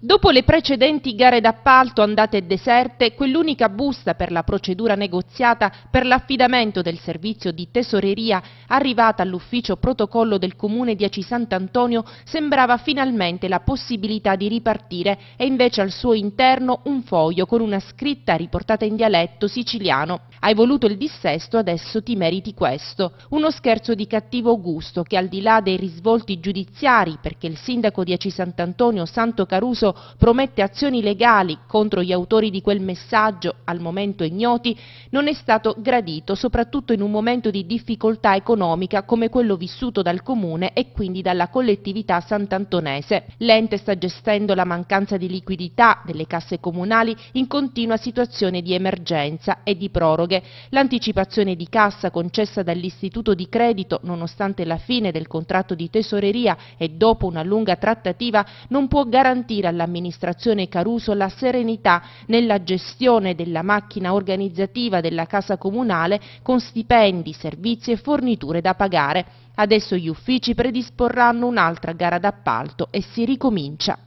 Dopo le precedenti gare d'appalto andate deserte, quell'unica busta per la procedura negoziata per l'affidamento del servizio di tesoreria arrivata all'ufficio protocollo del comune di Aci Sant'Antonio sembrava finalmente la possibilità di ripartire e invece al suo interno un foglio con una scritta riportata in dialetto siciliano hai voluto il dissesto, adesso ti meriti questo. Uno scherzo di cattivo gusto che al di là dei risvolti giudiziari, perché il sindaco di Aci Sant'Antonio, Santo Caruso, promette azioni legali contro gli autori di quel messaggio, al momento ignoti, non è stato gradito, soprattutto in un momento di difficoltà economica come quello vissuto dal comune e quindi dalla collettività sant'antonese. L'ente sta gestendo la mancanza di liquidità delle casse comunali in continua situazione di emergenza e di proroga proroghe, l'anticipazione di cassa concessa dall'istituto di credito nonostante la fine del contratto di tesoreria e dopo una lunga trattativa non può garantire all'amministrazione Caruso la serenità nella gestione della macchina organizzativa della Casa Comunale con stipendi, servizi e forniture da pagare. Adesso gli uffici predisporranno un'altra gara d'appalto e si ricomincia.